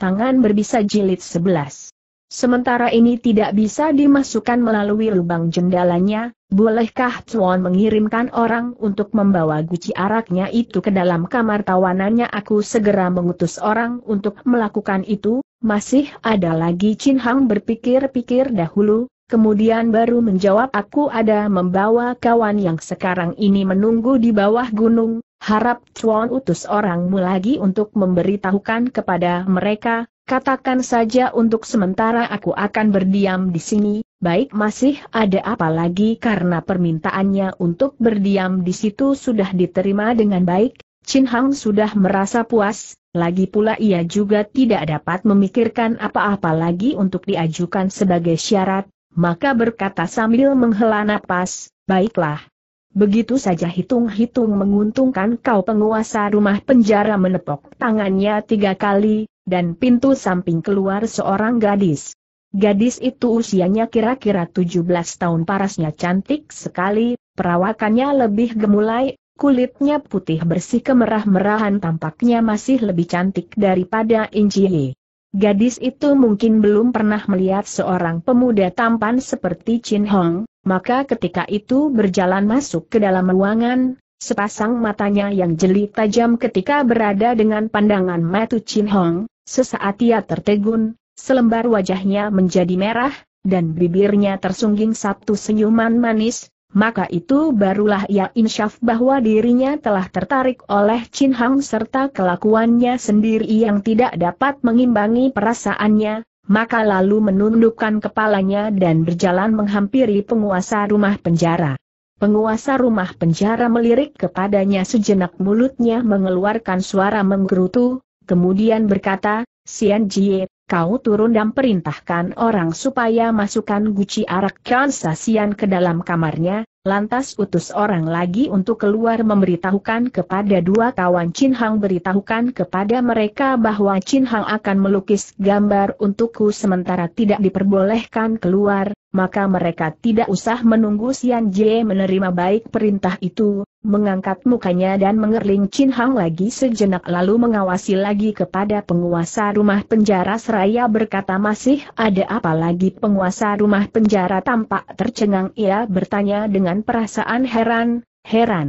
tangan berbisa jilid 11. Sementara ini tidak bisa dimasukkan melalui lubang jendalanya, bolehkah Chuan mengirimkan orang untuk membawa guci araknya itu ke dalam kamar tawanannya aku segera mengutus orang untuk melakukan itu, masih ada lagi Chin Hang berpikir-pikir dahulu, kemudian baru menjawab aku ada membawa kawan yang sekarang ini menunggu di bawah gunung, Harap Chuan utus orangmu lagi untuk memberitahukan kepada mereka, katakan saja untuk sementara aku akan berdiam di sini, baik masih ada apa lagi karena permintaannya untuk berdiam di situ sudah diterima dengan baik, Chin Hang sudah merasa puas, lagi pula ia juga tidak dapat memikirkan apa-apa lagi untuk diajukan sebagai syarat, maka berkata sambil menghela napas, baiklah, Begitu saja hitung-hitung menguntungkan kau penguasa rumah penjara menepok tangannya tiga kali, dan pintu samping keluar seorang gadis. Gadis itu usianya kira-kira 17 tahun parasnya cantik sekali, perawakannya lebih gemulai, kulitnya putih bersih kemerah-merahan tampaknya masih lebih cantik daripada Inci. Gadis itu mungkin belum pernah melihat seorang pemuda tampan seperti Chin Hong, maka ketika itu berjalan masuk ke dalam ruangan, sepasang matanya yang jeli tajam ketika berada dengan pandangan Matu Chin Hong, sesaat ia tertegun, selembar wajahnya menjadi merah, dan bibirnya tersungging satu senyuman manis, maka itu barulah ia insyaf bahwa dirinya telah tertarik oleh Chin Hong serta kelakuannya sendiri yang tidak dapat mengimbangi perasaannya, maka lalu menundukkan kepalanya dan berjalan menghampiri penguasa rumah penjara. Penguasa rumah penjara melirik kepadanya sejenak mulutnya mengeluarkan suara menggerutu, kemudian berkata, Sian Jie, kau turun dan perintahkan orang supaya masukkan guci arak Kansa Sian ke dalam kamarnya, Lantas utus orang lagi untuk keluar memberitahukan kepada dua kawan Chin Hang beritahukan kepada mereka bahwa Chin Hang akan melukis gambar untukku sementara tidak diperbolehkan keluar, maka mereka tidak usah menunggu Sian Jie menerima baik perintah itu, mengangkat mukanya dan mengerling Chin Hang lagi sejenak lalu mengawasi lagi kepada penguasa rumah penjara seraya berkata masih ada apa lagi penguasa rumah penjara tampak tercengang ia bertanya dengan dengan perasaan heran, heran.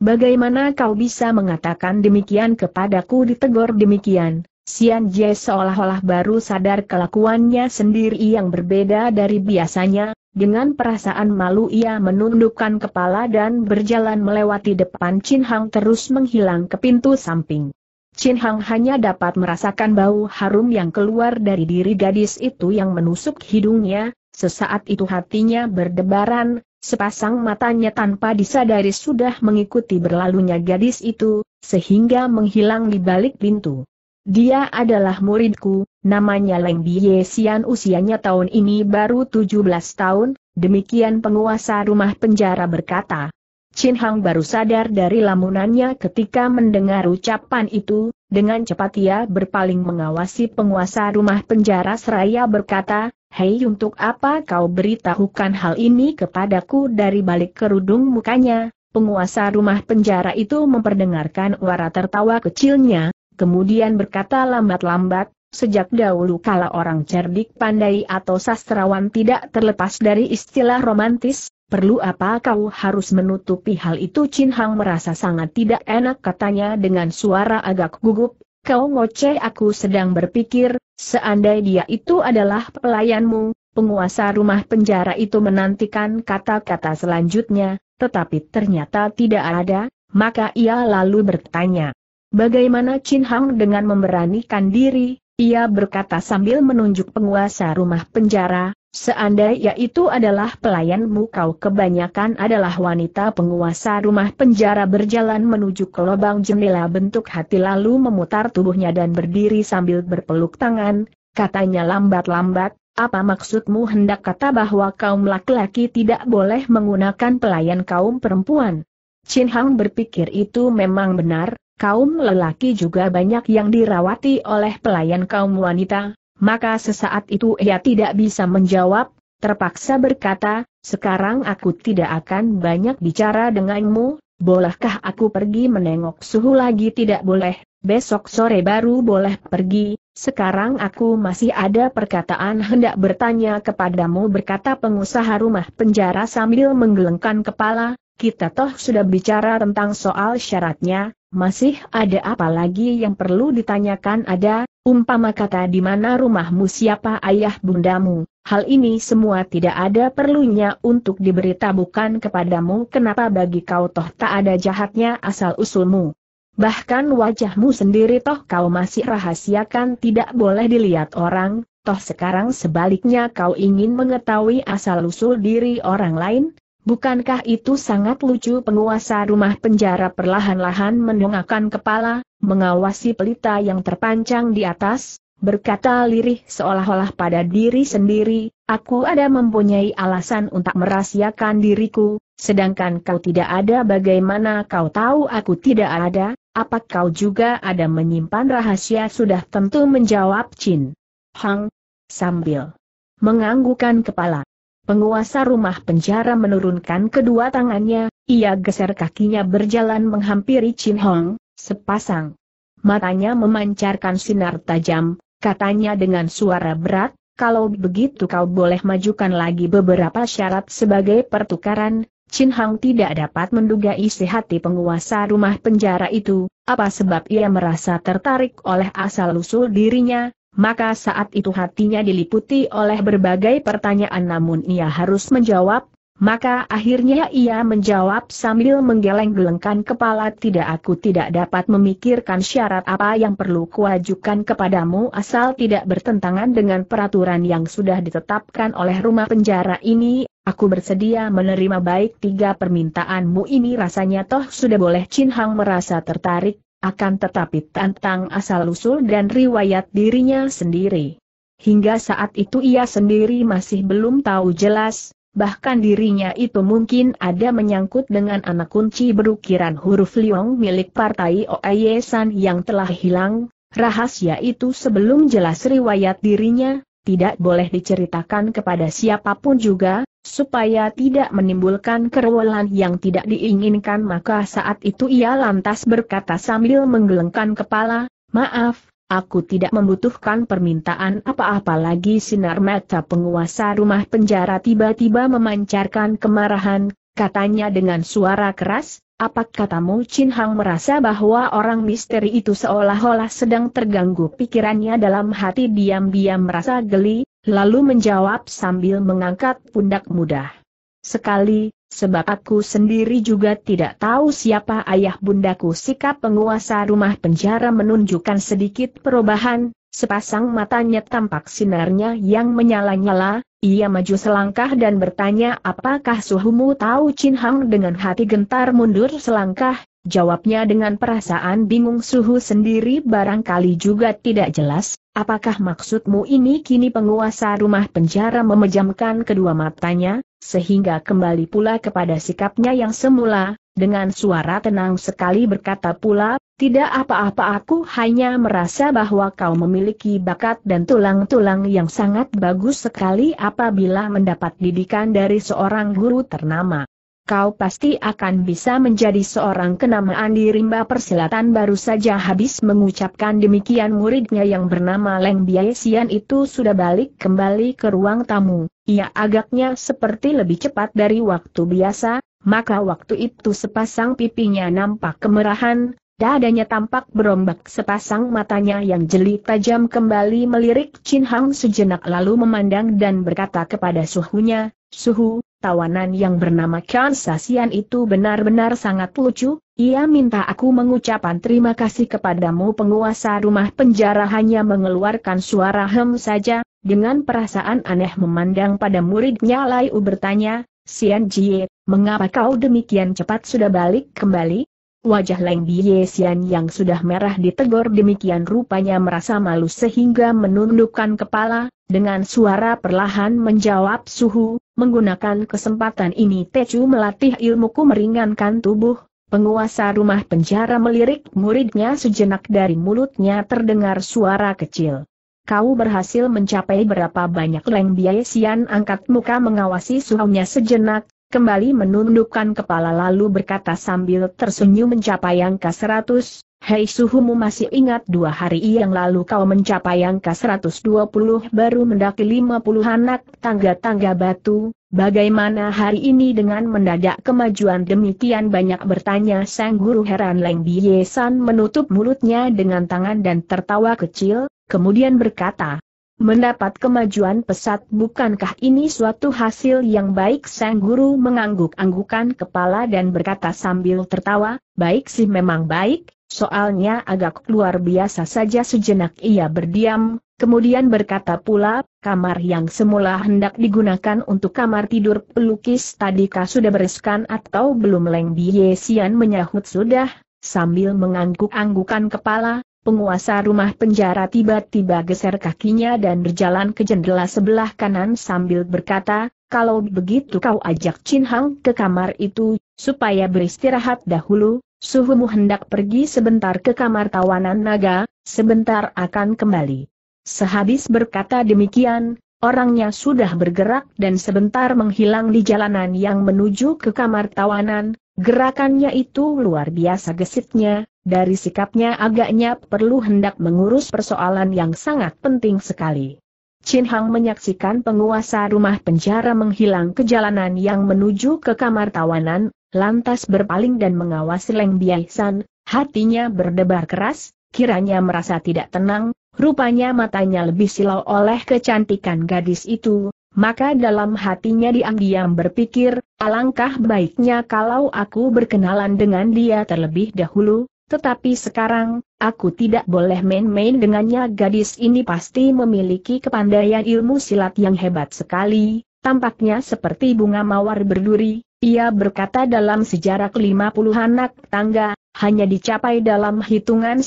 Bagaimana kau bisa mengatakan demikian kepadaku ditegur demikian? Sian Jie seolah-olah baru sadar kelakuannya sendiri yang berbeda dari biasanya, dengan perasaan malu ia menundukkan kepala dan berjalan melewati depan Chin Hang terus menghilang ke pintu samping. Chin Hang hanya dapat merasakan bau harum yang keluar dari diri gadis itu yang menusuk hidungnya, sesaat itu hatinya berdebaran, Sepasang matanya tanpa disadari sudah mengikuti berlalunya gadis itu, sehingga menghilang di balik pintu. Dia adalah muridku, namanya Leng Bie Xian usianya tahun ini baru 17 tahun, demikian penguasa rumah penjara berkata. Chin Hang baru sadar dari lamunannya ketika mendengar ucapan itu, dengan cepat ia berpaling mengawasi penguasa rumah penjara seraya berkata, Hei untuk apa kau beritahukan hal ini kepadaku dari balik kerudung mukanya, penguasa rumah penjara itu memperdengarkan suara tertawa kecilnya, kemudian berkata lambat-lambat, sejak dahulu kala orang cerdik pandai atau sastrawan tidak terlepas dari istilah romantis, perlu apa kau harus menutupi hal itu Chin Hang merasa sangat tidak enak katanya dengan suara agak gugup, kau ngoceh aku sedang berpikir, Seandainya dia itu adalah pelayanmu, penguasa rumah penjara itu menantikan kata-kata selanjutnya, tetapi ternyata tidak ada, maka ia lalu bertanya. Bagaimana Chin Hang dengan memberanikan diri, ia berkata sambil menunjuk penguasa rumah penjara, Seandainya itu adalah pelayanmu kau kebanyakan adalah wanita penguasa rumah penjara berjalan menuju ke lubang jendela bentuk hati lalu memutar tubuhnya dan berdiri sambil berpeluk tangan, katanya lambat-lambat, apa maksudmu hendak kata bahwa kaum laki-laki tidak boleh menggunakan pelayan kaum perempuan? Chin Hang berpikir itu memang benar, kaum lelaki juga banyak yang dirawati oleh pelayan kaum wanita, maka sesaat itu ia tidak bisa menjawab, terpaksa berkata, sekarang aku tidak akan banyak bicara denganmu, bolehkah aku pergi menengok suhu lagi tidak boleh, besok sore baru boleh pergi, sekarang aku masih ada perkataan hendak bertanya kepadamu berkata pengusaha rumah penjara sambil menggelengkan kepala, kita toh sudah bicara tentang soal syaratnya, masih ada apa lagi yang perlu ditanyakan ada, umpama kata di mana rumahmu siapa ayah bundamu, hal ini semua tidak ada perlunya untuk diberitabukan kepadamu kenapa bagi kau toh tak ada jahatnya asal-usulmu. Bahkan wajahmu sendiri toh kau masih rahasiakan tidak boleh dilihat orang, toh sekarang sebaliknya kau ingin mengetahui asal-usul diri orang lain, Bukankah itu sangat lucu penguasa rumah penjara perlahan-lahan mendongakkan kepala, mengawasi pelita yang terpancang di atas, berkata lirih seolah-olah pada diri sendiri, aku ada mempunyai alasan untuk merahasiakan diriku, sedangkan kau tidak ada bagaimana kau tahu aku tidak ada, apa kau juga ada menyimpan rahasia sudah tentu menjawab Chin. Hang. Sambil menganggukan kepala. Penguasa rumah penjara menurunkan kedua tangannya, ia geser kakinya berjalan menghampiri Chin Hong, sepasang. Matanya memancarkan sinar tajam, katanya dengan suara berat, kalau begitu kau boleh majukan lagi beberapa syarat sebagai pertukaran, Chin Hong tidak dapat menduga isi hati penguasa rumah penjara itu, apa sebab ia merasa tertarik oleh asal-usul dirinya, maka saat itu hatinya diliputi oleh berbagai pertanyaan namun ia harus menjawab, maka akhirnya ia menjawab sambil menggeleng-gelengkan kepala tidak aku tidak dapat memikirkan syarat apa yang perlu kuajukan kepadamu asal tidak bertentangan dengan peraturan yang sudah ditetapkan oleh rumah penjara ini, aku bersedia menerima baik tiga permintaanmu ini rasanya toh sudah boleh Chin Hang merasa tertarik, akan tetapi tentang asal-usul dan riwayat dirinya sendiri. Hingga saat itu ia sendiri masih belum tahu jelas, bahkan dirinya itu mungkin ada menyangkut dengan anak kunci berukiran huruf Liong milik partai Oye San yang telah hilang, rahasia itu sebelum jelas riwayat dirinya, tidak boleh diceritakan kepada siapapun juga, Supaya tidak menimbulkan kerewelan yang tidak diinginkan maka saat itu ia lantas berkata sambil menggelengkan kepala, Maaf, aku tidak membutuhkan permintaan apa-apa lagi sinar mata penguasa rumah penjara tiba-tiba memancarkan kemarahan, katanya dengan suara keras, apa katamu Chin Hang merasa bahwa orang misteri itu seolah-olah sedang terganggu pikirannya dalam hati diam-diam merasa geli, lalu menjawab sambil mengangkat pundak mudah. Sekali, sebab aku sendiri juga tidak tahu siapa ayah bundaku sikap penguasa rumah penjara menunjukkan sedikit perubahan, sepasang matanya tampak sinarnya yang menyala-nyala, ia maju selangkah dan bertanya apakah suhumu tahu Chin Hang dengan hati gentar mundur selangkah, Jawabnya dengan perasaan bingung suhu sendiri barangkali juga tidak jelas, apakah maksudmu ini kini penguasa rumah penjara memejamkan kedua matanya, sehingga kembali pula kepada sikapnya yang semula, dengan suara tenang sekali berkata pula, tidak apa-apa aku hanya merasa bahwa kau memiliki bakat dan tulang-tulang yang sangat bagus sekali apabila mendapat didikan dari seorang guru ternama kau pasti akan bisa menjadi seorang kenamaan di rimba persilatan baru saja habis mengucapkan demikian muridnya yang bernama Leng Biaisian itu sudah balik kembali ke ruang tamu. Ia agaknya seperti lebih cepat dari waktu biasa, maka waktu itu sepasang pipinya nampak kemerahan, dadanya tampak berombak sepasang matanya yang jeli tajam kembali melirik Chin Hang sejenak lalu memandang dan berkata kepada suhunya, Suhu, tawanan yang bernama Chan Sasian itu benar-benar sangat lucu, ia minta aku mengucapkan terima kasih kepadamu penguasa rumah penjara hanya mengeluarkan suara hem saja, dengan perasaan aneh memandang pada muridnya Lai U bertanya, Sian Jie, mengapa kau demikian cepat sudah balik kembali? Wajah Leng Bie Sian yang sudah merah ditegur demikian rupanya merasa malu sehingga menundukkan kepala, dengan suara perlahan menjawab suhu, Menggunakan kesempatan ini Tecu melatih ilmuku meringankan tubuh, penguasa rumah penjara melirik muridnya sejenak dari mulutnya terdengar suara kecil. Kau berhasil mencapai berapa banyak Leng Biayesian angkat muka mengawasi suhunya sejenak, kembali menundukkan kepala lalu berkata sambil tersenyum mencapai angka seratus, Hei suhumu masih ingat dua hari yang lalu kau mencapai angka 120 baru mendaki 50 anak tangga-tangga batu, bagaimana hari ini dengan mendadak kemajuan demikian banyak bertanya sang guru heran Leng Biye San menutup mulutnya dengan tangan dan tertawa kecil, kemudian berkata, Mendapat kemajuan pesat bukankah ini suatu hasil yang baik sang guru mengangguk-anggukan kepala dan berkata sambil tertawa, baik sih memang baik, Soalnya agak luar biasa saja sejenak ia berdiam, kemudian berkata pula, kamar yang semula hendak digunakan untuk kamar tidur pelukis tadi tadikah sudah bereskan atau belum Leng di Sian menyahut sudah, sambil mengangguk-anggukan kepala, Penguasa rumah penjara tiba-tiba geser kakinya dan berjalan ke jendela sebelah kanan sambil berkata, kalau begitu kau ajak Chin Hang ke kamar itu, supaya beristirahat dahulu, Suhumu hendak pergi sebentar ke kamar tawanan naga, sebentar akan kembali. Sehabis berkata demikian, orangnya sudah bergerak dan sebentar menghilang di jalanan yang menuju ke kamar tawanan, gerakannya itu luar biasa gesitnya, dari sikapnya agaknya perlu hendak mengurus persoalan yang sangat penting sekali. Chin Hang menyaksikan penguasa rumah penjara menghilang ke jalanan yang menuju ke kamar tawanan, lantas berpaling dan mengawasi Leng Biaisan, hatinya berdebar keras, kiranya merasa tidak tenang, rupanya matanya lebih silau oleh kecantikan gadis itu, maka dalam hatinya diam-diam berpikir, alangkah baiknya kalau aku berkenalan dengan dia terlebih dahulu, tetapi sekarang, aku tidak boleh main-main dengannya gadis ini pasti memiliki kepandaian ilmu silat yang hebat sekali, tampaknya seperti bunga mawar berduri, ia berkata dalam sejarah lima puluh anak tangga, hanya dicapai dalam hitungan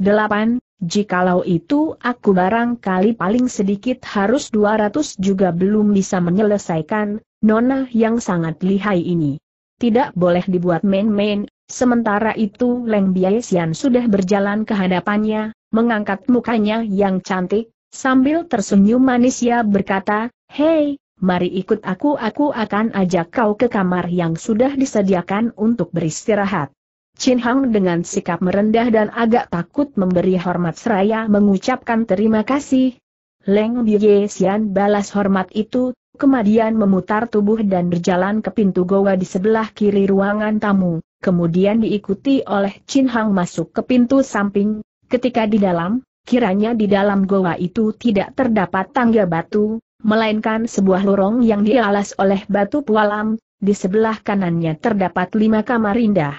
delapan. jikalau itu aku barangkali paling sedikit harus 200 juga belum bisa menyelesaikan, nona yang sangat lihai ini. Tidak boleh dibuat main-main, sementara itu Leng Biaisian sudah berjalan ke hadapannya, mengangkat mukanya yang cantik, sambil tersenyum manis ia berkata, Hei, mari ikut aku aku akan ajak kau ke kamar yang sudah disediakan untuk beristirahat. Chin Hang dengan sikap merendah dan agak takut memberi hormat seraya mengucapkan terima kasih. Leng Bie Xian balas hormat itu, kemudian memutar tubuh dan berjalan ke pintu goa di sebelah kiri ruangan tamu, kemudian diikuti oleh Chin Hang masuk ke pintu samping, ketika di dalam, kiranya di dalam goa itu tidak terdapat tangga batu, melainkan sebuah lorong yang dialas oleh batu pualam, di sebelah kanannya terdapat lima kamar indah.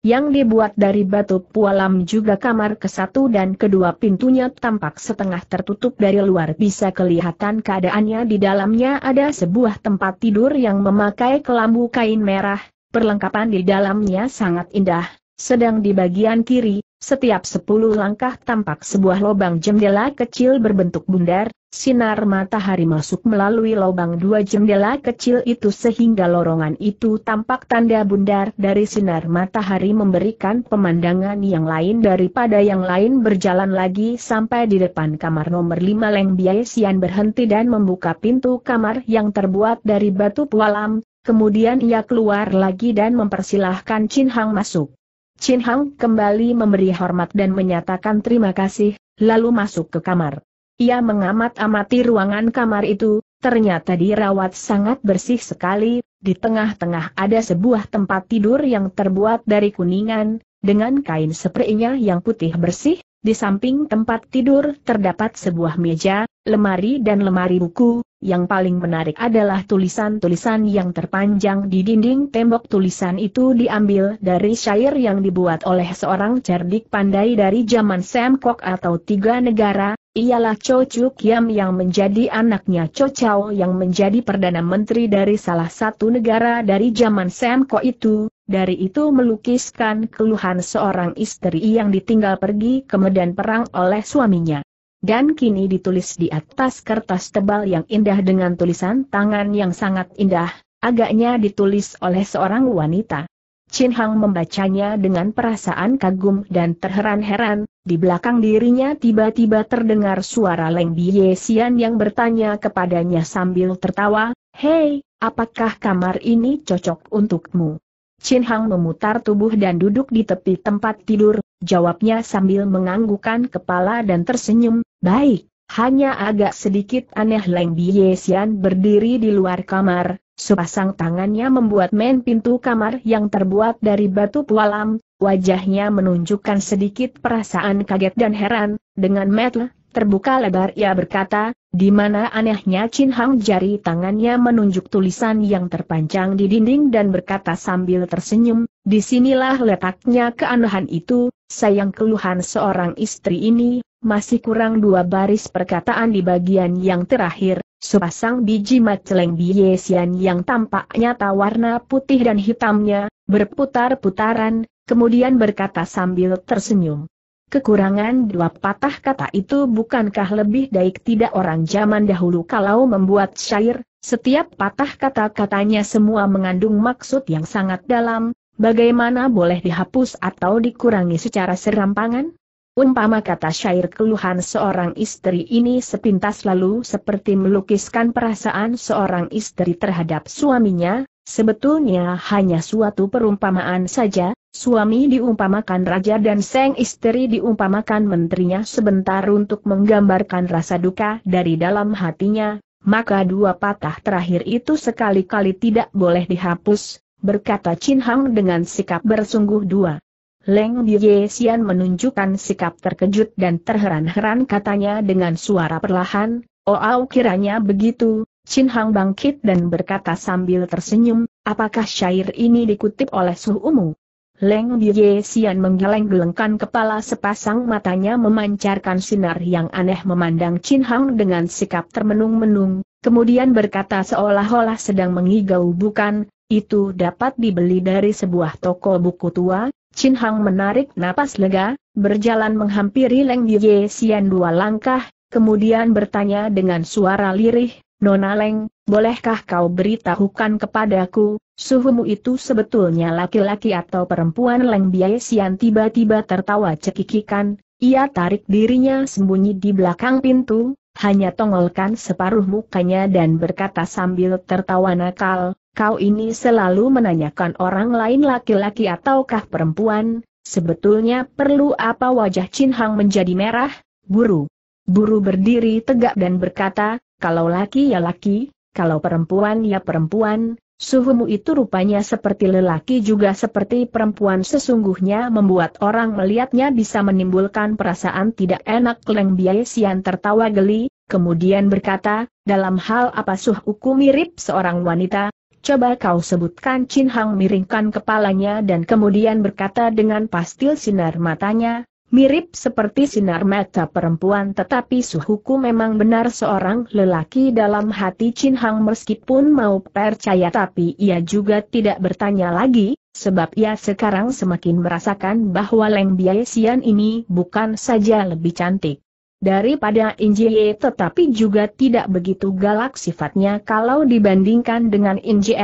Yang dibuat dari batu pualam juga kamar ke satu dan kedua pintunya tampak setengah tertutup dari luar bisa kelihatan keadaannya di dalamnya ada sebuah tempat tidur yang memakai kelambu kain merah, perlengkapan di dalamnya sangat indah, sedang di bagian kiri, setiap sepuluh langkah tampak sebuah lubang jendela kecil berbentuk bundar, sinar matahari masuk melalui lubang dua jendela kecil itu sehingga lorongan itu tampak tanda bundar dari sinar matahari memberikan pemandangan yang lain daripada yang lain berjalan lagi sampai di depan kamar nomor lima Leng Biai berhenti dan membuka pintu kamar yang terbuat dari batu pualam, kemudian ia keluar lagi dan mempersilahkan Chin Hang masuk. Chin Hang kembali memberi hormat dan menyatakan terima kasih, lalu masuk ke kamar. Ia mengamat-amati ruangan kamar itu, ternyata dirawat sangat bersih sekali, di tengah-tengah ada sebuah tempat tidur yang terbuat dari kuningan, dengan kain sepertinya yang putih bersih, di samping tempat tidur terdapat sebuah meja, lemari dan lemari buku, yang paling menarik adalah tulisan-tulisan yang terpanjang di dinding tembok tulisan itu diambil dari syair yang dibuat oleh seorang cerdik pandai dari zaman Kok atau Tiga Negara, ialah Cho Chu Kiam yang menjadi anaknya Cho Chao yang menjadi Perdana Menteri dari salah satu negara dari zaman Kok itu, dari itu melukiskan keluhan seorang istri yang ditinggal pergi ke medan perang oleh suaminya. Dan kini ditulis di atas kertas tebal yang indah dengan tulisan tangan yang sangat indah, agaknya ditulis oleh seorang wanita. Chin Hang membacanya dengan perasaan kagum dan terheran-heran, di belakang dirinya tiba-tiba terdengar suara Leng Bie Xian yang bertanya kepadanya sambil tertawa, Hei, apakah kamar ini cocok untukmu? Chin Hang memutar tubuh dan duduk di tepi tempat tidur, jawabnya sambil menganggukan kepala dan tersenyum, baik, hanya agak sedikit aneh Leng Bie Xian berdiri di luar kamar, sepasang tangannya membuat main pintu kamar yang terbuat dari batu pualam, Wajahnya menunjukkan sedikit perasaan kaget dan heran, dengan metel, terbuka lebar ia berkata, di mana anehnya Chin Hang jari tangannya menunjuk tulisan yang terpanjang di dinding dan berkata sambil tersenyum, disinilah letaknya keanehan itu, sayang keluhan seorang istri ini, masih kurang dua baris perkataan di bagian yang terakhir, sepasang biji maceleng biyesian yang tampaknya warna putih dan hitamnya, berputar-putaran, kemudian berkata sambil tersenyum. Kekurangan dua patah kata itu bukankah lebih baik tidak orang zaman dahulu kalau membuat syair, setiap patah kata-katanya semua mengandung maksud yang sangat dalam, bagaimana boleh dihapus atau dikurangi secara serampangan? Umpama kata syair keluhan seorang istri ini sepintas lalu seperti melukiskan perasaan seorang istri terhadap suaminya, sebetulnya hanya suatu perumpamaan saja, Suami diumpamakan raja dan seng istri diumpamakan menterinya sebentar untuk menggambarkan rasa duka dari dalam hatinya, maka dua patah terakhir itu sekali-kali tidak boleh dihapus, berkata Chin Hang dengan sikap bersungguh dua. Leng Bie Xian menunjukkan sikap terkejut dan terheran-heran katanya dengan suara perlahan, oh Oau kiranya begitu, Chin Hang bangkit dan berkata sambil tersenyum, apakah syair ini dikutip oleh Su Umu? Leng Ye Xian menggeleng-gelengkan kepala sepasang matanya memancarkan sinar yang aneh memandang Chin Hang dengan sikap termenung-menung, kemudian berkata seolah-olah sedang mengigau bukan, itu dapat dibeli dari sebuah toko buku tua, Chin Hang menarik napas lega, berjalan menghampiri Leng Ye Xian dua langkah, kemudian bertanya dengan suara lirih, Nona Leng, bolehkah kau beritahukan kepadaku, suhumu itu sebetulnya laki-laki atau perempuan Leng Biaisian tiba-tiba tertawa cekikikan, ia tarik dirinya sembunyi di belakang pintu, hanya tongolkan separuh mukanya dan berkata sambil tertawa nakal, kau ini selalu menanyakan orang lain laki-laki ataukah perempuan, sebetulnya perlu apa wajah Chin Hang menjadi merah, buru. Buru berdiri tegak dan berkata, kalau laki ya laki, kalau perempuan ya perempuan, suhumu itu rupanya seperti lelaki juga seperti perempuan sesungguhnya membuat orang melihatnya bisa menimbulkan perasaan tidak enak Leng Biai tertawa geli, kemudian berkata, dalam hal apa suhuku mirip seorang wanita, coba kau sebutkan Chin Hang miringkan kepalanya dan kemudian berkata dengan pastil sinar matanya, Mirip seperti sinar mata perempuan tetapi suhuku memang benar seorang lelaki dalam hati Chin Hang meskipun mau percaya tapi ia juga tidak bertanya lagi, sebab ia sekarang semakin merasakan bahwa Leng Biai Sian ini bukan saja lebih cantik. Daripada Injie tetapi juga tidak begitu galak sifatnya kalau dibandingkan dengan Injie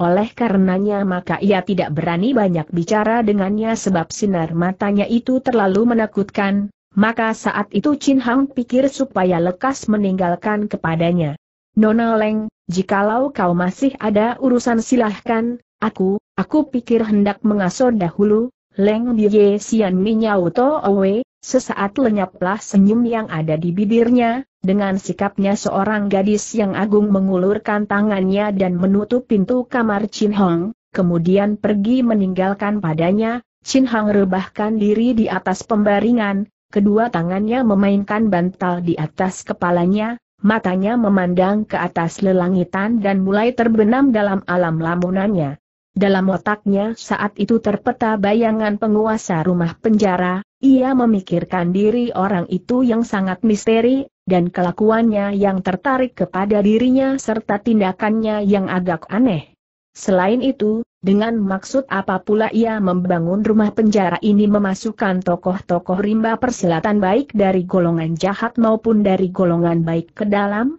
oleh karenanya maka ia tidak berani banyak bicara dengannya sebab sinar matanya itu terlalu menakutkan, maka saat itu Chin Hang pikir supaya lekas meninggalkan kepadanya. Nona Leng, jikalau kau masih ada urusan silahkan, aku, aku pikir hendak mengasuh dahulu, Leng Ye Xian Minyauto Owe, sesaat lenyaplah senyum yang ada di bibirnya, dengan sikapnya seorang gadis yang agung mengulurkan tangannya dan menutup pintu kamar Chin Hong, kemudian pergi meninggalkan padanya, Chin Hong rebahkan diri di atas pembaringan, kedua tangannya memainkan bantal di atas kepalanya, matanya memandang ke atas lelangitan dan mulai terbenam dalam alam lamunannya. Dalam otaknya saat itu terpeta bayangan penguasa rumah penjara, ia memikirkan diri orang itu yang sangat misteri, dan kelakuannya yang tertarik kepada dirinya serta tindakannya yang agak aneh. Selain itu, dengan maksud apa pula ia membangun rumah penjara ini memasukkan tokoh-tokoh rimba persilatan baik dari golongan jahat maupun dari golongan baik ke dalam?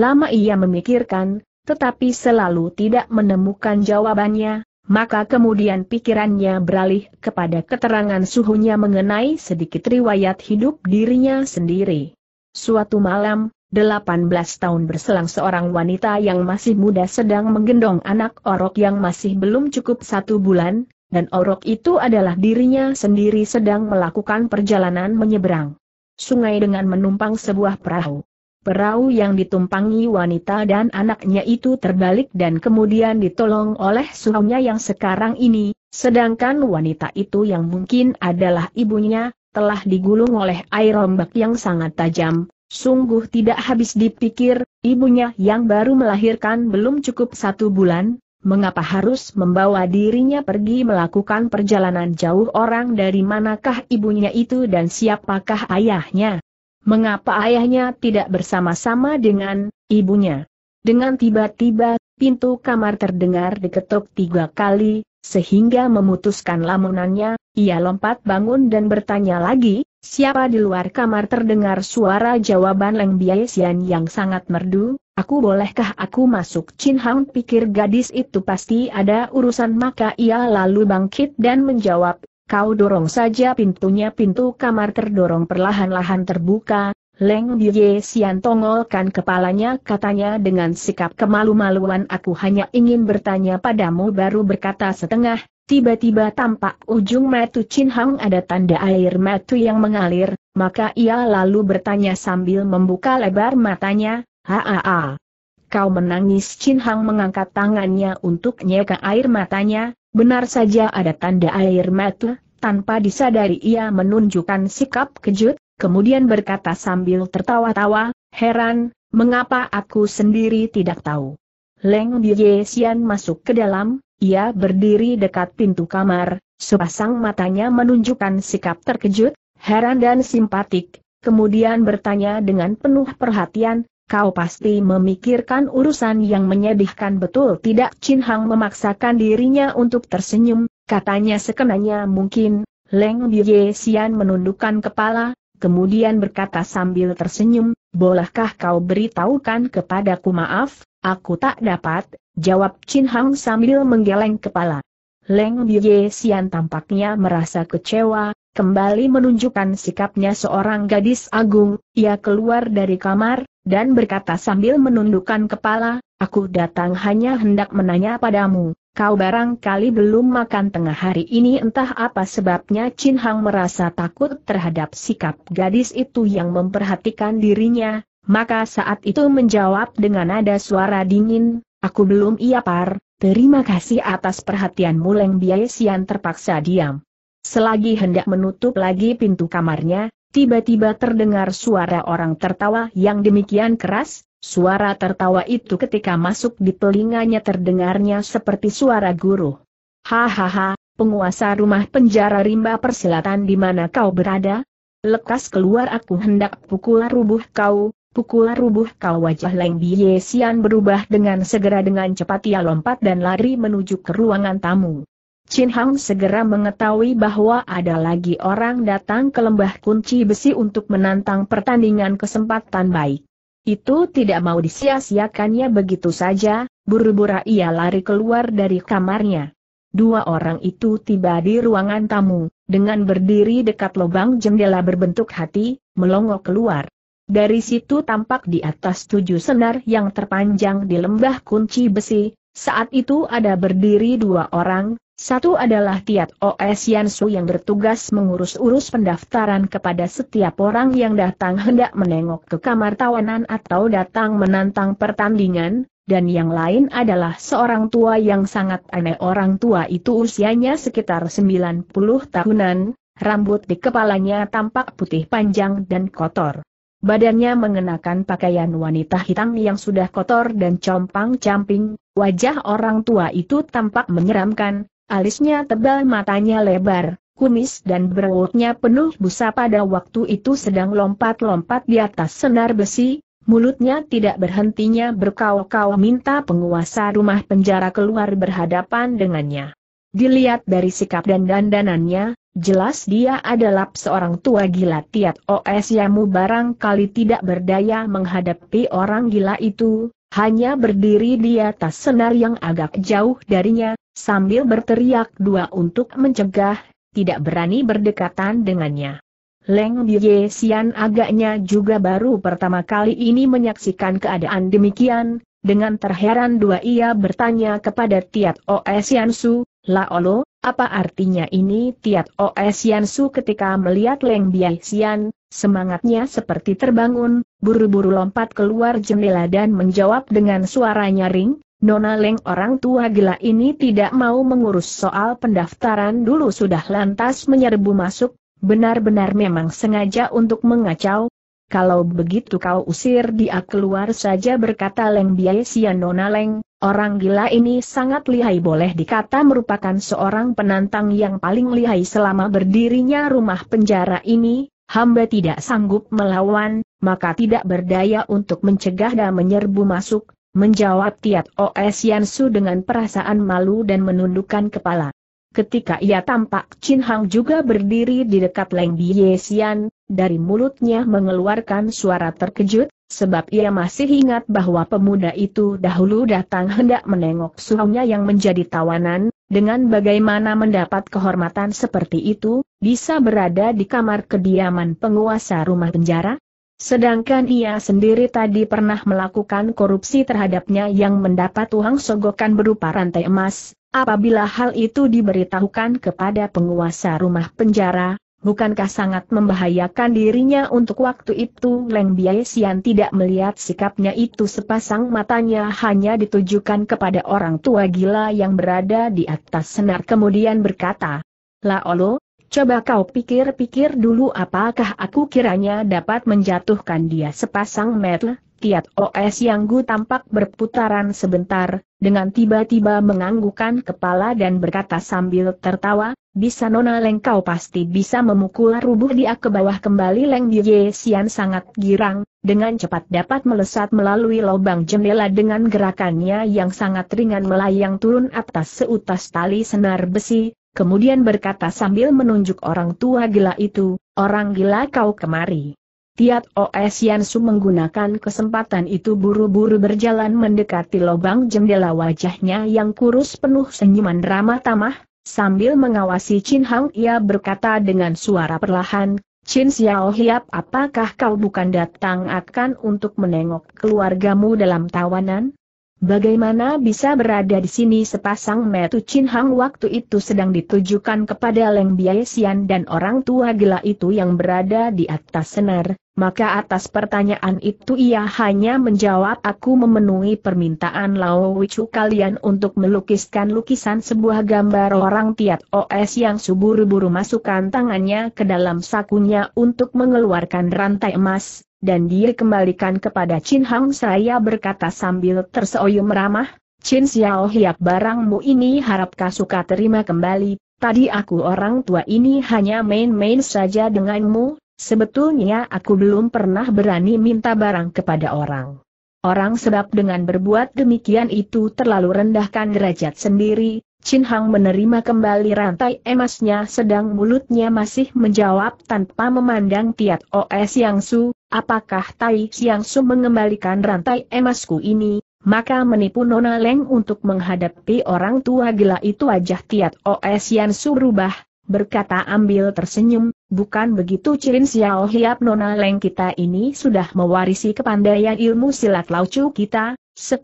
Lama ia memikirkan, tetapi selalu tidak menemukan jawabannya, maka kemudian pikirannya beralih kepada keterangan suhunya mengenai sedikit riwayat hidup dirinya sendiri. Suatu malam, 18 tahun berselang seorang wanita yang masih muda sedang menggendong anak orok yang masih belum cukup satu bulan, dan orok itu adalah dirinya sendiri sedang melakukan perjalanan menyeberang sungai dengan menumpang sebuah perahu. Perahu yang ditumpangi wanita dan anaknya itu terbalik dan kemudian ditolong oleh suhunya yang sekarang ini, sedangkan wanita itu yang mungkin adalah ibunya, telah digulung oleh air ombak yang sangat tajam. Sungguh tidak habis dipikir, ibunya yang baru melahirkan belum cukup satu bulan, mengapa harus membawa dirinya pergi melakukan perjalanan jauh orang dari manakah ibunya itu dan siapakah ayahnya. Mengapa ayahnya tidak bersama-sama dengan ibunya? Dengan tiba-tiba, pintu kamar terdengar diketuk tiga kali, sehingga memutuskan lamunannya, ia lompat bangun dan bertanya lagi, siapa di luar kamar terdengar suara jawaban Leng Biaisian yang sangat merdu, aku bolehkah aku masuk Chin Hang pikir gadis itu pasti ada urusan maka ia lalu bangkit dan menjawab, Kau dorong saja pintunya pintu kamar terdorong perlahan-lahan terbuka, Leng Biye Sian tongolkan kepalanya katanya dengan sikap kemalu-maluan aku hanya ingin bertanya padamu baru berkata setengah, tiba-tiba tampak ujung metu Chin Hang ada tanda air metu yang mengalir, maka ia lalu bertanya sambil membuka lebar matanya, Haa, kau menangis Chin Hang mengangkat tangannya untuk nyeka air matanya, Benar saja ada tanda air mata, tanpa disadari ia menunjukkan sikap kejut, kemudian berkata sambil tertawa-tawa, heran, mengapa aku sendiri tidak tahu. Leng Bie Xian masuk ke dalam, ia berdiri dekat pintu kamar, sepasang matanya menunjukkan sikap terkejut, heran dan simpatik, kemudian bertanya dengan penuh perhatian, kau pasti memikirkan urusan yang menyedihkan betul tidak Chin Hang memaksakan dirinya untuk tersenyum, katanya sekenanya mungkin, Leng Biye Xian menundukkan kepala, kemudian berkata sambil tersenyum, bolehkah kau beritahukan kepadaku maaf, aku tak dapat, jawab Chin Hang sambil menggeleng kepala. Leng Biye Xian tampaknya merasa kecewa, Kembali menunjukkan sikapnya seorang gadis agung, ia keluar dari kamar, dan berkata sambil menundukkan kepala, Aku datang hanya hendak menanya padamu, kau barangkali belum makan tengah hari ini entah apa sebabnya Chin Hang merasa takut terhadap sikap gadis itu yang memperhatikan dirinya, maka saat itu menjawab dengan nada suara dingin, aku belum iapar, terima kasih atas perhatianmu Leng Biaisian terpaksa diam. Selagi hendak menutup lagi pintu kamarnya, tiba-tiba terdengar suara orang tertawa yang demikian keras, suara tertawa itu ketika masuk di telinganya terdengarnya seperti suara guru. Hahaha, penguasa rumah penjara rimba persilatan di mana kau berada? Lekas keluar aku hendak pukul rubuh kau, pukul rubuh kau wajah Leng Biye Sian berubah dengan segera dengan cepat ia lompat dan lari menuju ke ruangan tamu. Chin Hang segera mengetahui bahwa ada lagi orang datang ke lembah kunci besi untuk menantang pertandingan kesempatan baik. Itu tidak mau disia-siakannya begitu saja, buru-buru ia lari keluar dari kamarnya. Dua orang itu tiba di ruangan tamu, dengan berdiri dekat lubang jendela berbentuk hati, melongo keluar. Dari situ tampak di atas tujuh senar yang terpanjang di lembah kunci besi, saat itu ada berdiri dua orang, satu adalah Tiat OS Yansu yang bertugas mengurus-urus pendaftaran kepada setiap orang yang datang hendak menengok ke kamar tawanan atau datang menantang pertandingan, dan yang lain adalah seorang tua yang sangat aneh orang tua itu usianya sekitar 90 tahunan, rambut di kepalanya tampak putih panjang dan kotor. Badannya mengenakan pakaian wanita hitam yang sudah kotor dan compang-camping, wajah orang tua itu tampak menyeramkan, Alisnya tebal matanya lebar, kumis dan berutnya penuh busa pada waktu itu sedang lompat-lompat di atas senar besi, mulutnya tidak berhentinya berkau-kau minta penguasa rumah penjara keluar berhadapan dengannya. Dilihat dari sikap dan dandanannya, Jelas dia adalah seorang tua gila tiat OS Yamu barangkali tidak berdaya menghadapi orang gila itu, hanya berdiri di atas senar yang agak jauh darinya, sambil berteriak dua untuk mencegah, tidak berani berdekatan dengannya. Leng Bie Xian agaknya juga baru pertama kali ini menyaksikan keadaan demikian, dengan terheran dua ia bertanya kepada Tiat Oesiansu, Laolo, apa artinya ini Tiat Oesiansu Su ketika melihat Leng Bie Xian, semangatnya seperti terbangun, buru-buru lompat keluar jendela dan menjawab dengan suara nyaring, Nona Leng orang tua gila ini tidak mau mengurus soal pendaftaran dulu sudah lantas menyerbu masuk, benar-benar memang sengaja untuk mengacau. Kalau begitu kau usir dia keluar saja berkata Leng Biai Nona Leng, orang gila ini sangat lihai boleh dikata merupakan seorang penantang yang paling lihai selama berdirinya rumah penjara ini, hamba tidak sanggup melawan, maka tidak berdaya untuk mencegah dan menyerbu masuk, Menjawab Tiat Os Yansu dengan perasaan malu dan menundukkan kepala. Ketika ia tampak Chin Hang juga berdiri di dekat Leng Bie Xian, dari mulutnya mengeluarkan suara terkejut, sebab ia masih ingat bahwa pemuda itu dahulu datang hendak menengok suhunya yang menjadi tawanan, dengan bagaimana mendapat kehormatan seperti itu, bisa berada di kamar kediaman penguasa rumah penjara? Sedangkan ia sendiri tadi pernah melakukan korupsi terhadapnya yang mendapat uang sogokan berupa rantai emas, apabila hal itu diberitahukan kepada penguasa rumah penjara, bukankah sangat membahayakan dirinya untuk waktu itu Leng Biaisian tidak melihat sikapnya itu sepasang matanya hanya ditujukan kepada orang tua gila yang berada di atas senar kemudian berkata, Laolo, Coba kau pikir-pikir dulu apakah aku kiranya dapat menjatuhkan dia sepasang metel, Tiat OS yang gu tampak berputaran sebentar, dengan tiba-tiba menganggukan kepala dan berkata sambil tertawa, bisa nona Leng kau pasti bisa memukul rubuh dia ke bawah kembali Leng Ye Sian sangat girang, dengan cepat dapat melesat melalui lubang jendela dengan gerakannya yang sangat ringan melayang turun atas seutas tali senar besi, kemudian berkata sambil menunjuk orang tua gila itu, orang gila kau kemari. Tiat OS Yansu menggunakan kesempatan itu buru-buru berjalan mendekati lubang jendela wajahnya yang kurus penuh senyuman ramah tamah, sambil mengawasi Chin Hang ia berkata dengan suara perlahan, Chin Xiao Hiap apakah kau bukan datang akan untuk menengok keluargamu dalam tawanan? Bagaimana bisa berada di sini sepasang metu Chin Hang waktu itu sedang ditujukan kepada Leng Biaisian dan orang tua gila itu yang berada di atas senar, maka atas pertanyaan itu ia hanya menjawab aku memenuhi permintaan Lao Wichu kalian untuk melukiskan lukisan sebuah gambar orang Tiat OS yang subur-buru masukkan tangannya ke dalam sakunya untuk mengeluarkan rantai emas, dan dia kembalikan kepada Chin Hang Saya berkata sambil terseoyum ramah, Chin Xiao Hiap barangmu ini harapkah suka terima kembali, tadi aku orang tua ini hanya main-main saja denganmu, sebetulnya aku belum pernah berani minta barang kepada orang. Orang sebab dengan berbuat demikian itu terlalu rendahkan derajat sendiri, Chin Hang menerima kembali rantai emasnya sedang mulutnya masih menjawab tanpa memandang Tiat Os Yang Su, apakah Tai Siang Su mengembalikan rantai emasku ini, maka menipu Nona Leng untuk menghadapi orang tua gila itu wajah Tiat O.S. Yang Su berubah, berkata ambil tersenyum, bukan begitu Cirin Xiao Hiap Nona Leng kita ini sudah mewarisi kepandaian ilmu silat laucu kita, 10.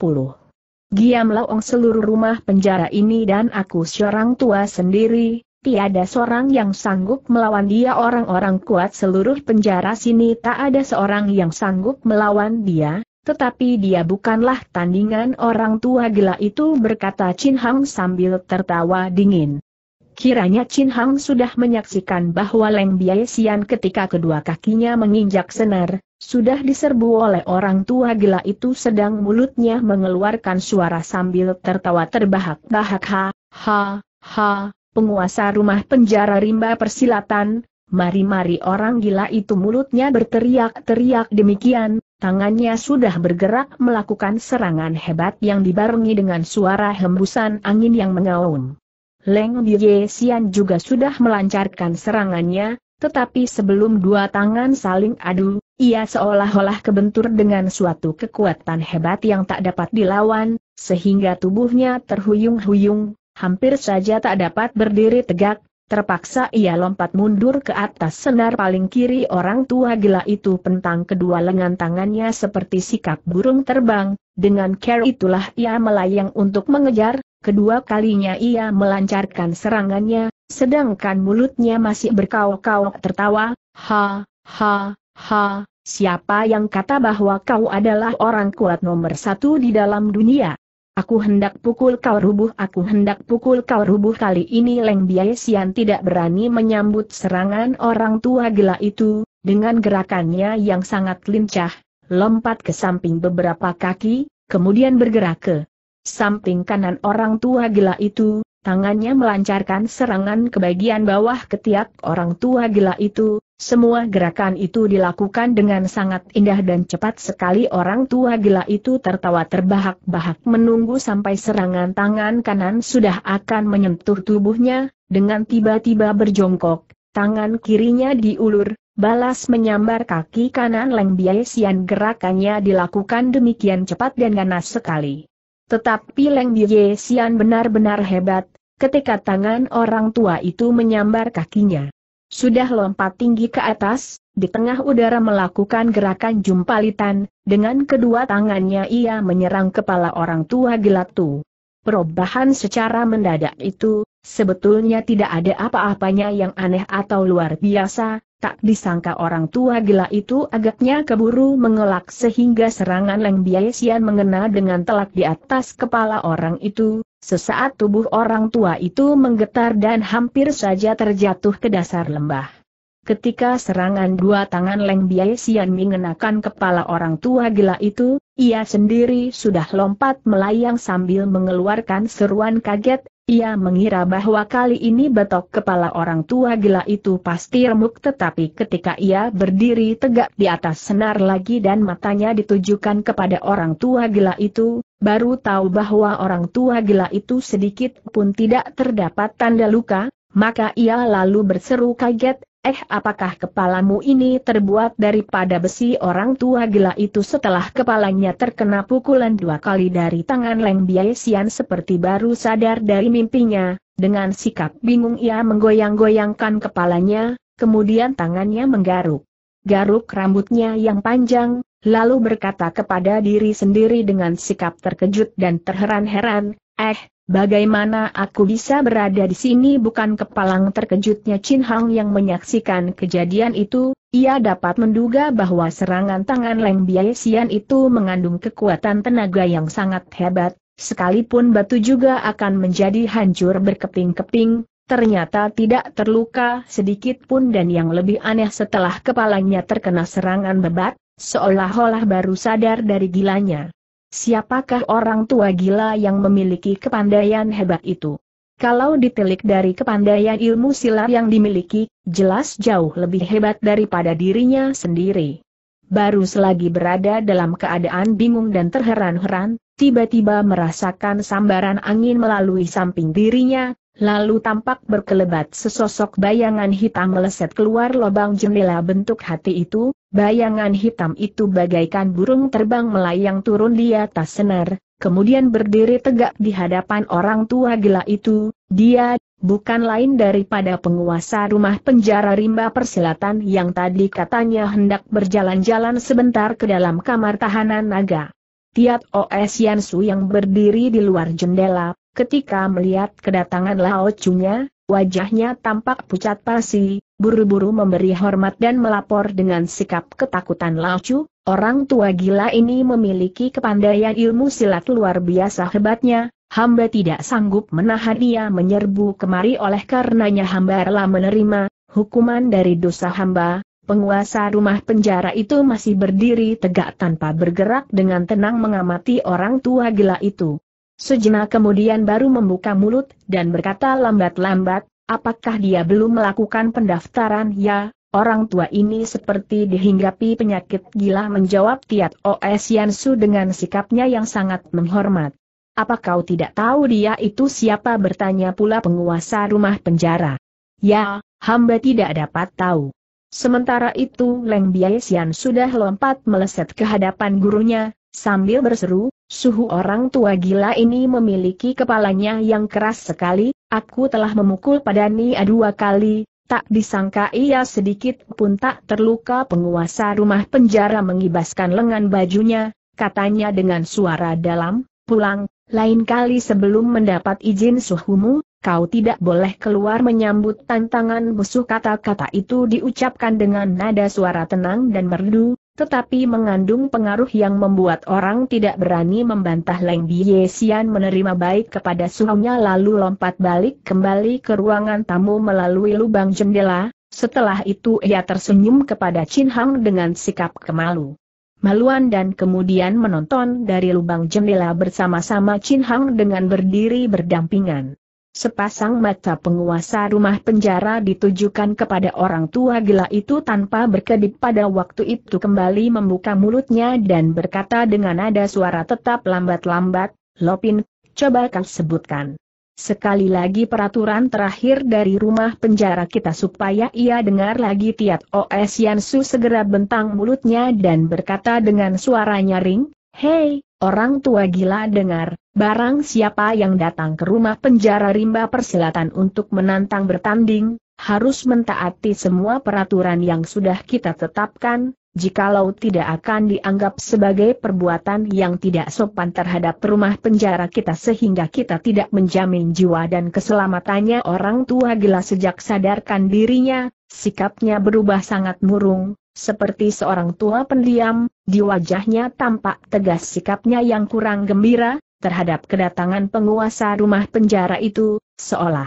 Giam Laong seluruh rumah penjara ini dan aku seorang tua sendiri, Tiada seorang yang sanggup melawan dia orang-orang kuat seluruh penjara sini tak ada seorang yang sanggup melawan dia, tetapi dia bukanlah tandingan orang tua gila itu berkata Chin Hang sambil tertawa dingin. Kiranya Chin Hang sudah menyaksikan bahwa Leng Biai ketika kedua kakinya menginjak senar, sudah diserbu oleh orang tua gila itu sedang mulutnya mengeluarkan suara sambil tertawa terbahak-bahak ha, ha, ha, penguasa rumah penjara rimba persilatan, mari-mari orang gila itu mulutnya berteriak-teriak demikian, tangannya sudah bergerak melakukan serangan hebat yang dibarengi dengan suara hembusan angin yang mengaum. Leng Bie Xian juga sudah melancarkan serangannya, tetapi sebelum dua tangan saling adu, ia seolah-olah kebentur dengan suatu kekuatan hebat yang tak dapat dilawan, sehingga tubuhnya terhuyung-huyung, hampir saja tak dapat berdiri tegak, terpaksa ia lompat mundur ke atas senar paling kiri orang tua gila itu pentang kedua lengan tangannya seperti sikap burung terbang, dengan care itulah ia melayang untuk mengejar, kedua kalinya ia melancarkan serangannya, sedangkan mulutnya masih berkau-kau tertawa, ha, ha, ha, siapa yang kata bahwa kau adalah orang kuat nomor satu di dalam dunia? Aku hendak pukul kau rubuh, aku hendak pukul kau rubuh kali ini Leng Biasian tidak berani menyambut serangan orang tua gila itu, dengan gerakannya yang sangat lincah, lompat ke samping beberapa kaki, kemudian bergerak ke samping kanan orang tua gila itu, tangannya melancarkan serangan ke bagian bawah ketiak orang tua gila itu, semua gerakan itu dilakukan dengan sangat indah dan cepat sekali orang tua gila itu tertawa terbahak-bahak menunggu sampai serangan tangan kanan sudah akan menyentuh tubuhnya, dengan tiba-tiba berjongkok, tangan kirinya diulur, balas menyambar kaki kanan Leng Biesian gerakannya dilakukan demikian cepat dan ganas sekali. Tetapi Leng Biesian benar-benar hebat, ketika tangan orang tua itu menyambar kakinya. Sudah lompat tinggi ke atas, di tengah udara melakukan gerakan jumpalitan, dengan kedua tangannya ia menyerang kepala orang tua Gelatu. Perubahan secara mendadak itu, sebetulnya tidak ada apa-apanya yang aneh atau luar biasa, tak disangka orang tua gila itu agaknya keburu mengelak sehingga serangan Leng Biaisian mengena dengan telak di atas kepala orang itu, Sesaat tubuh orang tua itu menggetar dan hampir saja terjatuh ke dasar lembah. Ketika serangan dua tangan Leng Biai Sian mengenakan kepala orang tua gila itu, ia sendiri sudah lompat melayang sambil mengeluarkan seruan kaget, ia mengira bahwa kali ini betok kepala orang tua gila itu pasti remuk tetapi ketika ia berdiri tegak di atas senar lagi dan matanya ditujukan kepada orang tua gila itu, baru tahu bahwa orang tua gila itu sedikit pun tidak terdapat tanda luka, maka ia lalu berseru kaget, eh apakah kepalamu ini terbuat daripada besi orang tua gila itu setelah kepalanya terkena pukulan dua kali dari tangan Leng Biaisian seperti baru sadar dari mimpinya, dengan sikap bingung ia menggoyang-goyangkan kepalanya, kemudian tangannya menggaruk. Garuk rambutnya yang panjang, lalu berkata kepada diri sendiri dengan sikap terkejut dan terheran-heran, eh, bagaimana aku bisa berada di sini bukan kepalang terkejutnya Chin Hang yang menyaksikan kejadian itu, ia dapat menduga bahwa serangan tangan Leng Biaxian itu mengandung kekuatan tenaga yang sangat hebat, sekalipun batu juga akan menjadi hancur berkeping-keping, ternyata tidak terluka sedikit pun dan yang lebih aneh setelah kepalanya terkena serangan bebat, Seolah-olah baru sadar dari gilanya. Siapakah orang tua gila yang memiliki kepandaian hebat itu? Kalau ditelik dari kepandaian ilmu silat yang dimiliki, jelas jauh lebih hebat daripada dirinya sendiri. Baru selagi berada dalam keadaan bingung dan terheran-heran, tiba-tiba merasakan sambaran angin melalui samping dirinya, lalu tampak berkelebat sesosok bayangan hitam meleset keluar lubang jendela bentuk hati itu, Bayangan hitam itu bagaikan burung terbang melayang turun di atas senar, kemudian berdiri tegak di hadapan orang tua gila itu, dia, bukan lain daripada penguasa rumah penjara rimba persilatan yang tadi katanya hendak berjalan-jalan sebentar ke dalam kamar tahanan naga. Tiat Os Yansu yang berdiri di luar jendela, ketika melihat kedatangan Lao Chunya, wajahnya tampak pucat pasi, buru-buru memberi hormat dan melapor dengan sikap ketakutan Laucu, orang tua gila ini memiliki kepandaian ilmu silat luar biasa hebatnya, hamba tidak sanggup menahan dia menyerbu kemari oleh karenanya hamba rela menerima, hukuman dari dosa hamba, Penguasa rumah penjara itu masih berdiri tegak tanpa bergerak dengan tenang mengamati orang tua gila itu. Sejenak kemudian baru membuka mulut dan berkata lambat-lambat, Apakah dia belum melakukan pendaftaran ya? Orang tua ini seperti dihinggapi penyakit gila menjawab Tiat Oes Yansu dengan sikapnya yang sangat menghormat. Apa kau tidak tahu dia itu siapa bertanya pula penguasa rumah penjara? Ya, hamba tidak dapat tahu. Sementara itu Leng Biaisian sudah lompat meleset ke hadapan gurunya, sambil berseru, suhu orang tua gila ini memiliki kepalanya yang keras sekali, Aku telah memukul pada Nia dua kali, tak disangka ia sedikit pun tak terluka penguasa rumah penjara mengibaskan lengan bajunya, katanya dengan suara dalam, pulang, lain kali sebelum mendapat izin suhumu, kau tidak boleh keluar menyambut tantangan musuh kata-kata itu diucapkan dengan nada suara tenang dan merdu, tetapi mengandung pengaruh yang membuat orang tidak berani membantah Leng Bie Xian menerima baik kepada suhunya lalu lompat balik kembali ke ruangan tamu melalui lubang jendela, setelah itu ia tersenyum kepada Chin Hang dengan sikap kemalu. Maluan dan kemudian menonton dari lubang jendela bersama-sama Chin Hang dengan berdiri berdampingan. Sepasang mata penguasa rumah penjara ditujukan kepada orang tua gila itu tanpa berkedip pada waktu itu kembali membuka mulutnya dan berkata dengan nada suara tetap lambat-lambat, Lopin, coba kau sebutkan. Sekali lagi peraturan terakhir dari rumah penjara kita supaya ia dengar lagi Tiat OS Yansu segera bentang mulutnya dan berkata dengan suara nyaring, Hei, orang tua gila dengar, barang siapa yang datang ke rumah penjara rimba persilatan untuk menantang bertanding, harus mentaati semua peraturan yang sudah kita tetapkan, jikalau tidak akan dianggap sebagai perbuatan yang tidak sopan terhadap rumah penjara kita sehingga kita tidak menjamin jiwa dan keselamatannya orang tua gila sejak sadarkan dirinya, sikapnya berubah sangat murung, seperti seorang tua pendiam, di wajahnya tampak tegas sikapnya yang kurang gembira, terhadap kedatangan penguasa rumah penjara itu, seolah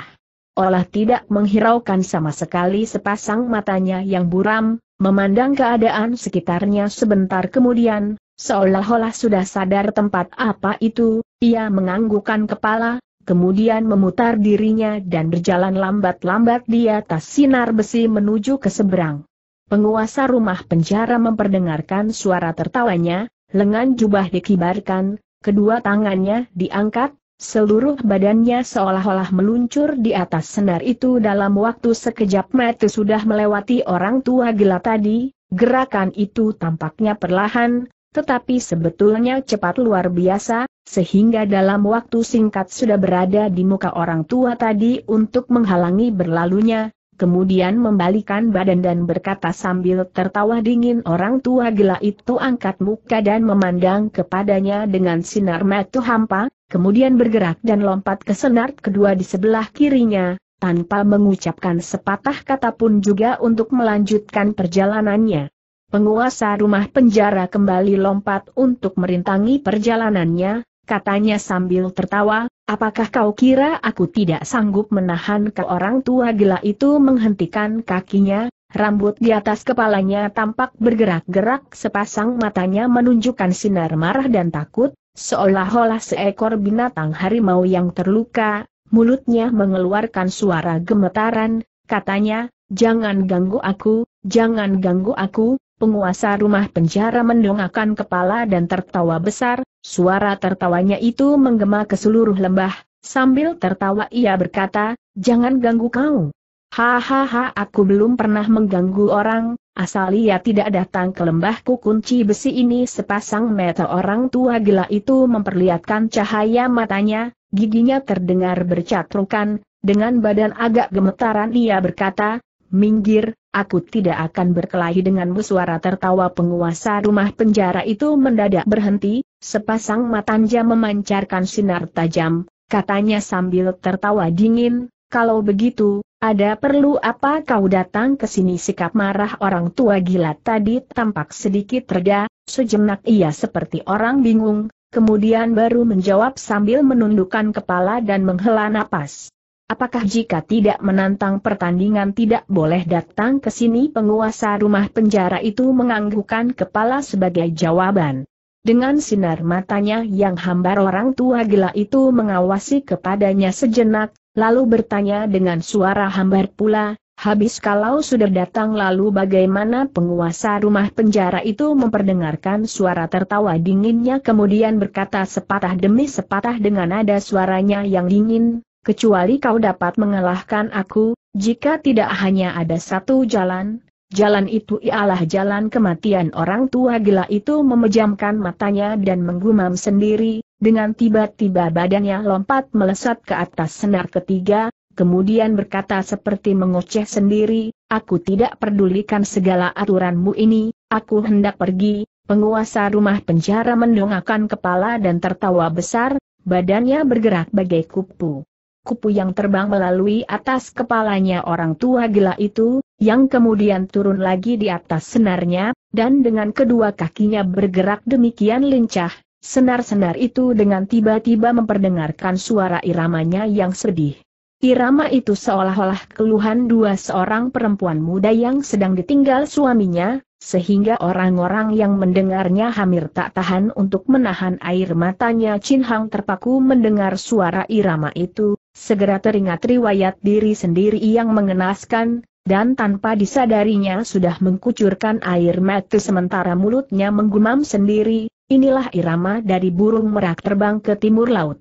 olah tidak menghiraukan sama sekali sepasang matanya yang buram, memandang keadaan sekitarnya sebentar kemudian, seolah-olah sudah sadar tempat apa itu, ia menganggukkan kepala, kemudian memutar dirinya dan berjalan lambat-lambat di atas sinar besi menuju ke seberang. Penguasa rumah penjara memperdengarkan suara tertawanya, lengan jubah dikibarkan, kedua tangannya diangkat, seluruh badannya seolah-olah meluncur di atas senar itu dalam waktu sekejap mata sudah melewati orang tua gila tadi, gerakan itu tampaknya perlahan, tetapi sebetulnya cepat luar biasa, sehingga dalam waktu singkat sudah berada di muka orang tua tadi untuk menghalangi berlalunya kemudian membalikan badan dan berkata sambil tertawa dingin orang tua gila itu angkat muka dan memandang kepadanya dengan sinar mata hampa, kemudian bergerak dan lompat ke senar kedua di sebelah kirinya, tanpa mengucapkan sepatah kata pun juga untuk melanjutkan perjalanannya. Penguasa rumah penjara kembali lompat untuk merintangi perjalanannya, katanya sambil tertawa, apakah kau kira aku tidak sanggup menahan ke orang tua gila itu menghentikan kakinya, rambut di atas kepalanya tampak bergerak-gerak sepasang matanya menunjukkan sinar marah dan takut, seolah-olah seekor binatang harimau yang terluka, mulutnya mengeluarkan suara gemetaran, katanya, jangan ganggu aku, jangan ganggu aku, Penguasa rumah penjara mendongakkan kepala dan tertawa besar, suara tertawanya itu menggema ke seluruh lembah, sambil tertawa ia berkata, jangan ganggu kau. Hahaha aku belum pernah mengganggu orang, asal ia tidak datang ke lembahku kunci besi ini sepasang mata orang tua gila itu memperlihatkan cahaya matanya, giginya terdengar bercatrukan, dengan badan agak gemetaran ia berkata, minggir, aku tidak akan berkelahi denganmu suara tertawa penguasa rumah penjara itu mendadak berhenti, sepasang matanja memancarkan sinar tajam, katanya sambil tertawa dingin, kalau begitu, ada perlu apa kau datang ke sini sikap marah orang tua gila tadi tampak sedikit reda, sejenak ia seperti orang bingung, kemudian baru menjawab sambil menundukkan kepala dan menghela napas. Apakah jika tidak menantang pertandingan tidak boleh datang ke sini penguasa rumah penjara itu menganggukkan kepala sebagai jawaban. Dengan sinar matanya yang hambar orang tua gila itu mengawasi kepadanya sejenak, lalu bertanya dengan suara hambar pula, habis kalau sudah datang lalu bagaimana penguasa rumah penjara itu memperdengarkan suara tertawa dinginnya kemudian berkata sepatah demi sepatah dengan nada suaranya yang dingin, kecuali kau dapat mengalahkan aku, jika tidak hanya ada satu jalan, jalan itu ialah jalan kematian orang tua gila itu memejamkan matanya dan menggumam sendiri, dengan tiba-tiba badannya lompat melesat ke atas senar ketiga, kemudian berkata seperti mengoceh sendiri, aku tidak pedulikan segala aturanmu ini, aku hendak pergi, penguasa rumah penjara mendongakkan kepala dan tertawa besar, badannya bergerak bagai kupu kupu yang terbang melalui atas kepalanya orang tua gila itu, yang kemudian turun lagi di atas senarnya, dan dengan kedua kakinya bergerak demikian lincah, senar-senar itu dengan tiba-tiba memperdengarkan suara iramanya yang sedih. Irama itu seolah-olah keluhan dua seorang perempuan muda yang sedang ditinggal suaminya, sehingga orang-orang yang mendengarnya hamil tak tahan untuk menahan air matanya. Chin Hang terpaku mendengar suara irama itu, segera teringat riwayat diri sendiri yang mengenaskan, dan tanpa disadarinya sudah mengkucurkan air mata sementara mulutnya menggumam sendiri, inilah irama dari burung merak terbang ke timur laut.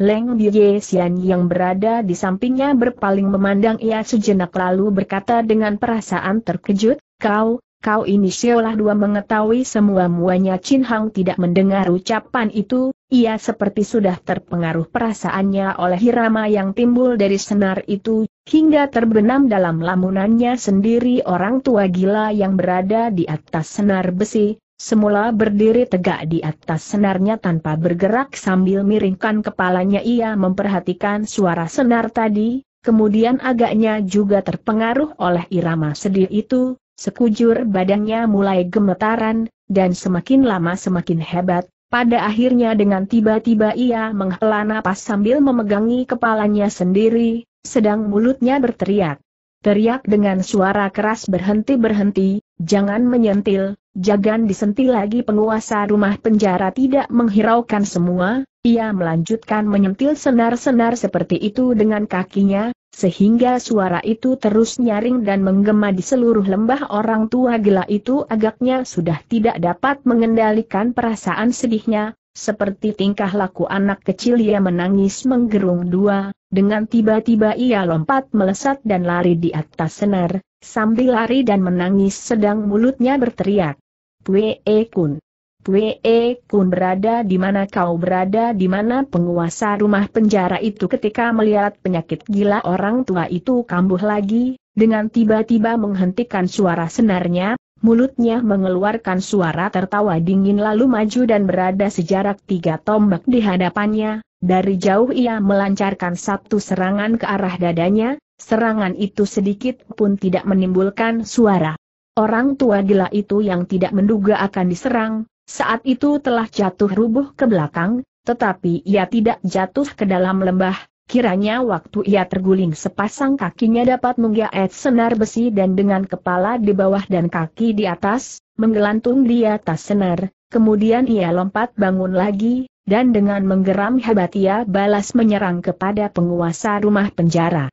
Leng Biye Xian yang berada di sampingnya berpaling memandang ia sejenak lalu berkata dengan perasaan terkejut, kau, Kau ini seolah dua mengetahui semua muanya Chin Hang tidak mendengar ucapan itu, ia seperti sudah terpengaruh perasaannya oleh irama yang timbul dari senar itu, hingga terbenam dalam lamunannya sendiri orang tua gila yang berada di atas senar besi, Semula berdiri tegak di atas senarnya tanpa bergerak sambil miringkan kepalanya ia memperhatikan suara senar tadi, kemudian agaknya juga terpengaruh oleh irama sedih itu, Sekujur badannya mulai gemetaran, dan semakin lama semakin hebat, pada akhirnya dengan tiba-tiba ia menghela napas sambil memegangi kepalanya sendiri, sedang mulutnya berteriak. Teriak dengan suara keras berhenti-berhenti, jangan menyentil, jangan disentil lagi penguasa rumah penjara tidak menghiraukan semua, ia melanjutkan menyentil senar-senar seperti itu dengan kakinya, sehingga suara itu terus nyaring dan menggema di seluruh lembah orang tua gila itu agaknya sudah tidak dapat mengendalikan perasaan sedihnya, seperti tingkah laku anak kecil ia menangis menggerung dua, dengan tiba-tiba ia lompat melesat dan lari di atas senar, sambil lari dan menangis sedang mulutnya berteriak. Pue Kun. Wee, Kun berada di mana kau berada di mana penguasa rumah penjara itu ketika melihat penyakit gila orang tua itu kambuh lagi, dengan tiba-tiba menghentikan suara senarnya, mulutnya mengeluarkan suara tertawa dingin lalu maju dan berada sejarak tiga tombak di hadapannya, dari jauh ia melancarkan satu serangan ke arah dadanya, serangan itu sedikit pun tidak menimbulkan suara. Orang tua gila itu yang tidak menduga akan diserang, saat itu telah jatuh rubuh ke belakang, tetapi ia tidak jatuh ke dalam lembah, Kiranya waktu ia terguling sepasang kakinya dapat menggaet senar besi dan dengan kepala di bawah dan kaki di atas, menggelantung di atas senar, kemudian ia lompat bangun lagi, dan dengan menggeram hebat ia balas menyerang kepada penguasa rumah penjara.